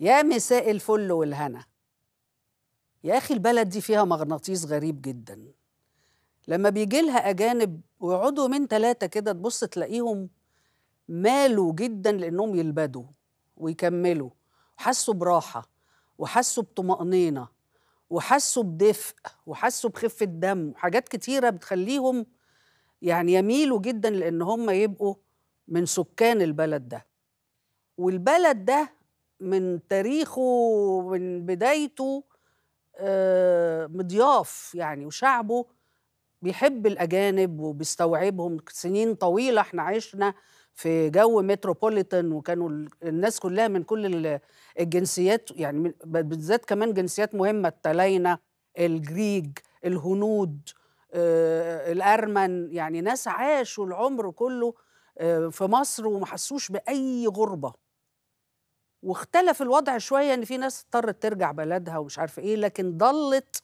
يا مساء الفل والهنا يا اخي البلد دي فيها مغناطيس غريب جدا لما بيجي لها اجانب ويقعدوا من ثلاثه كده تبص تلاقيهم مالوا جدا لانهم يلبدوا ويكملوا وحسوا براحه وحسوا بطمانينه وحسوا بدفء وحسوا بخفه دم وحاجات كتيره بتخليهم يعني يميلوا جدا لان هم يبقوا من سكان البلد ده والبلد ده من تاريخه من بدايته آه، مضياف يعني وشعبه بيحب الأجانب وبيستوعبهم سنين طويلة احنا عشنا في جو متروبوليتان وكانوا الناس كلها من كل الجنسيات يعني بالذات كمان جنسيات مهمة التلاينة الجريج الهنود آه، الأرمن يعني ناس عاشوا العمر كله آه، في مصر وما حسوش بأي غربة واختلف الوضع شويه ان في ناس اضطرت ترجع بلدها ومش عارفه ايه لكن ضلت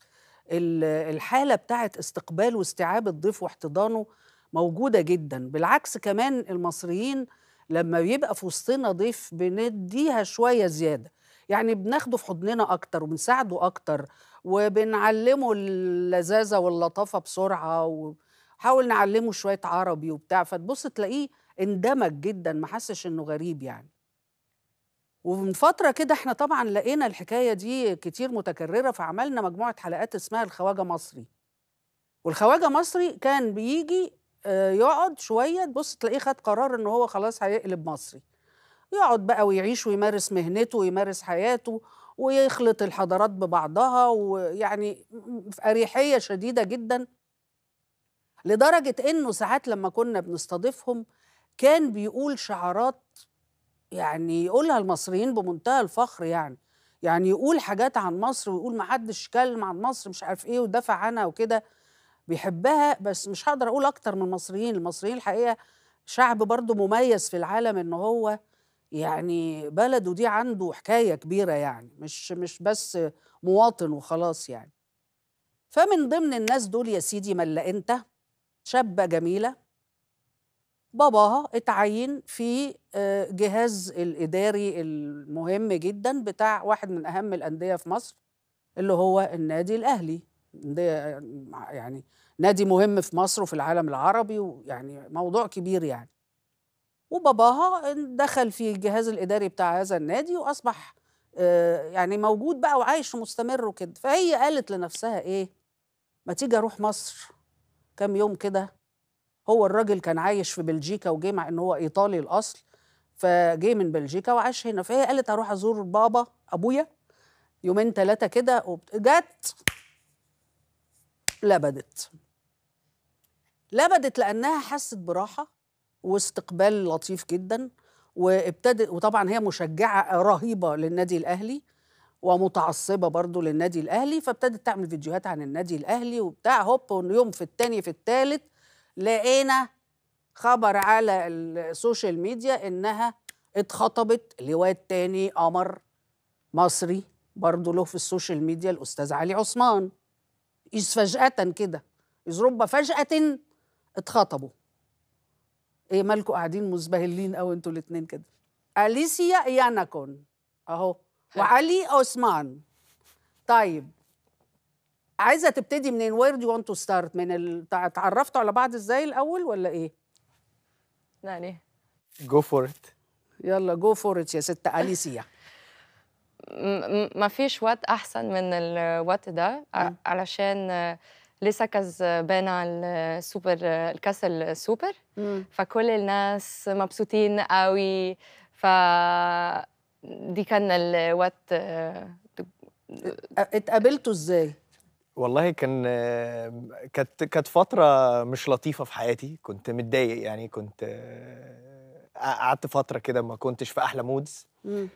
الحاله بتاعه استقبال واستيعاب الضيف واحتضانه موجوده جدا بالعكس كمان المصريين لما بيبقى في وسطنا ضيف بنديها شويه زياده يعني بناخده في حضننا اكتر وبنساعده اكتر وبنعلمه اللذاذه واللطافه بسرعه وحاول نعلمه شويه عربي وبتاع فتبص تلاقيه اندمج جدا ما حسش انه غريب يعني ومن فترة كده احنا طبعا لقينا الحكاية دي كتير متكررة فعملنا مجموعة حلقات اسمها الخواجة مصري والخواجة مصري كان بيجي آه، يقعد شوية تبص تلاقيه خد قرار ان هو خلاص هيقلب مصري يقعد بقى ويعيش ويمارس مهنته ويمارس حياته ويخلط الحضارات ببعضها ويعني في أريحية شديدة جدا لدرجة انه ساعات لما كنا بنستضيفهم كان بيقول شعارات يعني يقولها المصريين بمنتهى الفخر يعني يعني يقول حاجات عن مصر ويقول ما حدش اتكلم عن مصر مش عارف ايه ودافع عنها وكده بيحبها بس مش هقدر اقول اكتر من المصريين المصريين الحقيقه شعب برضو مميز في العالم ان هو يعني بلده دي عنده حكايه كبيره يعني مش مش بس مواطن وخلاص يعني فمن ضمن الناس دول يا سيدي ملا انت شابه جميله باباها اتعين في جهاز الاداري المهم جدا بتاع واحد من اهم الانديه في مصر اللي هو النادي الاهلي انديه يعني نادي مهم في مصر وفي العالم العربي ويعني موضوع كبير يعني وباباها دخل في الجهاز الاداري بتاع هذا النادي واصبح يعني موجود بقى وعايش ومستمر وكده فهي قالت لنفسها ايه ما تيجي اروح مصر كام يوم كده هو الراجل كان عايش في بلجيكا وجه مع ان هو ايطالي الاصل فجه من بلجيكا وعاش هنا فهي قالت هروح ازور بابا ابويا يومين ثلاثه كده وجت جت لبدت لبدت لانها حست براحه واستقبال لطيف جدا وابتدت وطبعا هي مشجعه رهيبه للنادي الاهلي ومتعصبه برضو للنادي الاهلي فابتدت تعمل فيديوهات عن النادي الاهلي وبتاع هوب يوم في الثاني في الثالث لقينا خبر على السوشيال ميديا انها اتخطبت لواد تاني قمر مصري برضه له في السوشيال ميديا الاستاذ علي عثمان إذ فجأة كده إذ رب فجأة اتخطبوا ايه مالكم قاعدين مزبهلين قوي انتوا الاثنين كده اليسيا ياناكون اهو وعلي عثمان طيب عايزه تبتدي منين وير دو وانت تو ستارت من ال... اتعرفتوا على بعض ازاي الاول ولا ايه يعني جو فور ات يلا جو فور ات يا ست اليسيا ما فيش وقت احسن من الوقت ده علشان آه، لسه بين السوبر آه، الكاس السوبر فكل الناس مبسوطين قوي ف دي كان الوقت آه، اتقابلتوا ازاي؟ والله كان كانت كانت فتره مش لطيفه في حياتي كنت متضايق يعني كنت آه، قعدت فتره كده ما كنتش في احلى مودز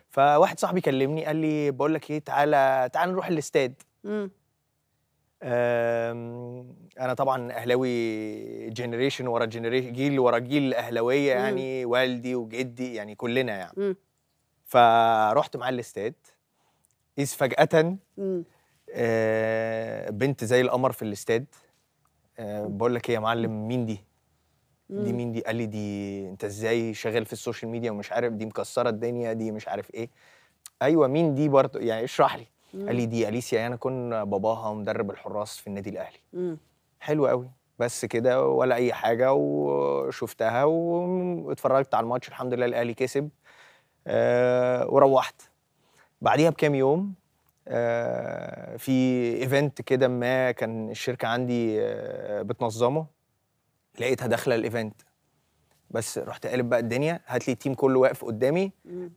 فواحد صاحبي كلمني قال لي بقول لك ايه تعالى تعالى نروح الاستاد انا طبعا اهلاوي جنريشن ورا جنريشن جيل ورا جيل اهلاويه يعني والدي وجدي يعني كلنا يعني فرحت معاه الاستاد اذ فجاه آه، بنت زي القمر في الاستاد آه، بقول لك ايه يا معلم مين دي؟ دي مين دي؟ قال لي دي انت ازاي شغال في السوشيال ميديا ومش عارف دي مكسره الدنيا دي مش عارف ايه ايوه مين دي برضه يعني اشرح لي قال لي دي اليسيا يعني كنت باباها مدرب الحراس في النادي الاهلي حلو قوي بس كده ولا اي حاجه وشفتها واتفرجت على الماتش الحمد لله الاهلي كسب أه وروحت بعديها بكام يوم آه، في ايفنت كده ما كان الشركه عندي آه، بتنظمه لقيتها داخله الايفنت بس رحت قالب بقى الدنيا هات لي التيم كله واقف قدامي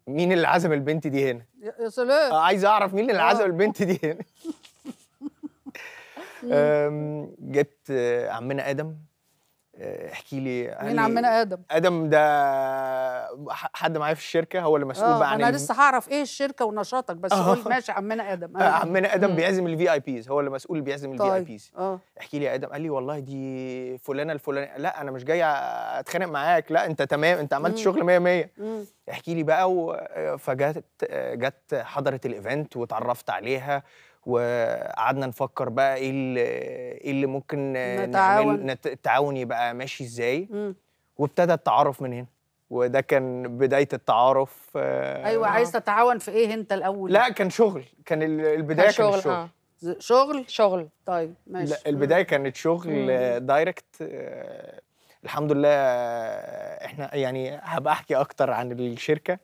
مين اللي عزم البنت دي هنا يا سلام آه، عايز اعرف مين اللي عزم البنت دي هنا جبت عمنا ادم آه، احكي لي مين عمنا ادم ادم ده حد معايا في الشركه هو اللي مسؤول آه، بقى عن انا لسه هعرف ايه الشركه ونشاطك بس قول ماشي عمنا ادم آه. عمنا آه. ادم بيعزم الفي اي بيز هو اللي مسؤول بيعزم الفي اي بيز احكي لي يا ادم قال لي والله دي فلانه الفلانيه لا انا مش جاي اتخانق معاك لا انت تمام انت عملت شغل 100 100 احكي لي بقى فجت جت حضرت الايفنت واتعرفت عليها وقعدنا نفكر بقى ايه اللي, إيه اللي ممكن نتعاون نعمل التعاون يبقى ماشي ازاي وابتدى التعارف من هنا وده كان بدايه التعارف آه، ايوه عايز تتعاون في ايه انت الاول لا كان شغل كان البدايه كان, شغل. كان آه. شغل شغل طيب ماشي لا البدايه كانت شغل دايركت آه،, آه الحمد لله آه، احنا يعني هبقى احكي اكتر عن الشركه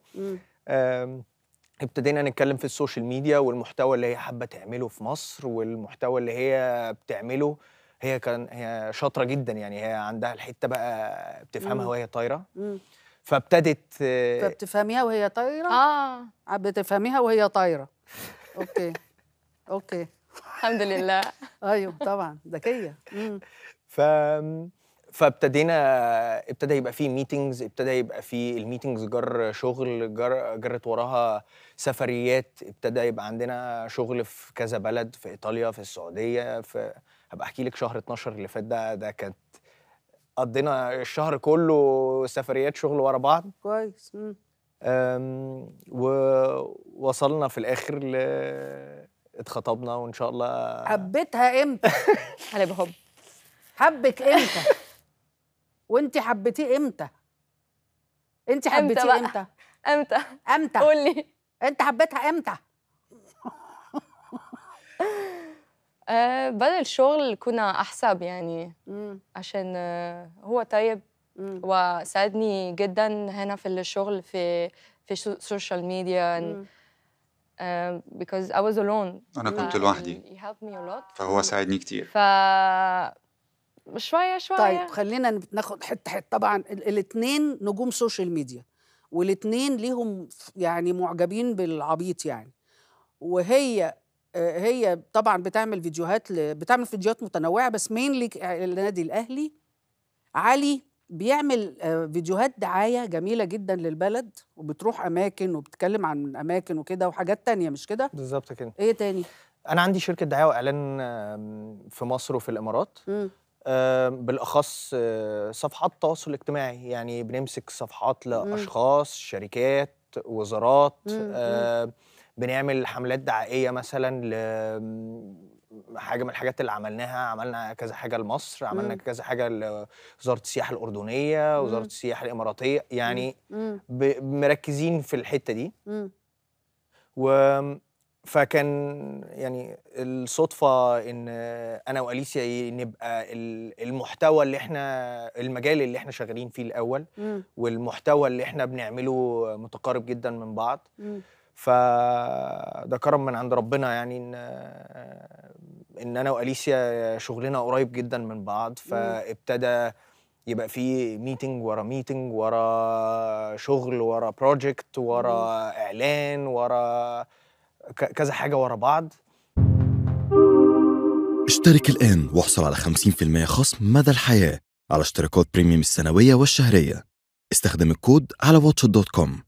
ابتدينا نتكلم في السوشيال ميديا والمحتوى اللي هي حابه تعمله في مصر والمحتوى اللي هي بتعمله هي كان هي شاطره جدا يعني هي عندها الحته بقى بتفهمها وهي طايره فابتدت فبتفهميها وهي طايره اه بتفهميها وهي طايره اوكي اوكي الحمد لله ايوه طبعا ذكيه ف فابتدينا ابتدى يبقى فيه ميتنجز ابتدى يبقى فيه الميتنجز جر شغل جر جرت وراها سفريات ابتدى يبقى عندنا شغل في كذا بلد في ايطاليا في السعوديه في هبقى احكي لك شهر 12 اللي فات ده ده كانت قضينا الشهر كله سفريات شغل ورا بعض كويس آمم، ووصلنا في الاخر ل اتخطبنا وان شاء الله حبيتها امتى؟ هلا بحب حبك امتى؟ وانت حبيتيه امتى انت حبيتيه امتى امتى امتى قولي انت حبيتها امتى بعد آه، بدل الشغل كنا أحسب يعني عشان آه، هو طيب وساعدني جدا هنا في الشغل في في السوشيال ميديا آه، because I was alone أنا كنت لوحدي he helped me a lot فهو ساعدني كتير ف شويه شويه طيب خلينا ناخد حته حته طبعا الاثنين نجوم سوشيال ميديا والاثنين ليهم يعني معجبين بالعبيط يعني وهي آه، هي طبعا بتعمل فيديوهات ل... بتعمل فيديوهات متنوعه بس مينلي النادي الاهلي علي بيعمل آه، فيديوهات دعايه جميله جدا للبلد وبتروح اماكن وبتتكلم عن اماكن وكده وحاجات تانية مش كده بالظبط كده ايه تاني انا عندي شركه دعايه واعلان في مصر وفي الامارات م. آه، بالاخص آه، صفحات التواصل الاجتماعي يعني بنمسك صفحات لاشخاص شركات وزارات آه، بنعمل حملات دعائيه مثلا ل حاجه من الحاجات اللي عملناها عملنا كذا حاجه لمصر عملنا مم. كذا حاجه لوزاره السياحه الاردنيه وزاره السياحه الاماراتيه يعني مم. مركزين في الحته دي مم. و فكان يعني الصدفه ان انا واليسيا إيه، نبقى المحتوى اللي احنا المجال اللي احنا شغالين فيه الاول م. والمحتوى اللي احنا بنعمله متقارب جدا من بعض م. فده كرم من عند ربنا يعني ان ان انا واليسيا شغلنا قريب جدا من بعض فابتدى يبقى في ميتنج ورا ميتنج ورا شغل ورا بروجكت ورا اعلان ورا كذا حاجه ورا بعض اشترك الآن واحصل على 50% خصم مدى الحياة على اشتراكات بريميوم السنوية والشهرية استخدم الكود على واتش دوت كوم